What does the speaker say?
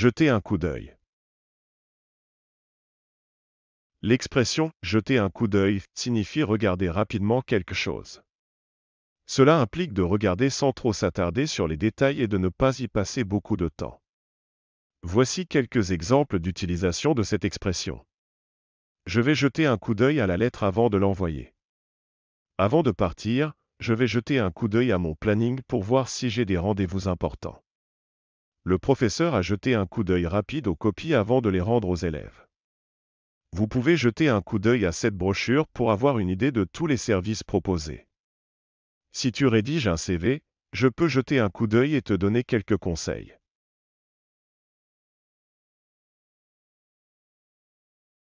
Jeter un coup d'œil. L'expression jeter un coup d'œil signifie regarder rapidement quelque chose. Cela implique de regarder sans trop s'attarder sur les détails et de ne pas y passer beaucoup de temps. Voici quelques exemples d'utilisation de cette expression. Je vais jeter un coup d'œil à la lettre avant de l'envoyer. Avant de partir, je vais jeter un coup d'œil à mon planning pour voir si j'ai des rendez-vous importants le professeur a jeté un coup d'œil rapide aux copies avant de les rendre aux élèves. Vous pouvez jeter un coup d'œil à cette brochure pour avoir une idée de tous les services proposés. Si tu rédiges un CV, je peux jeter un coup d'œil et te donner quelques conseils.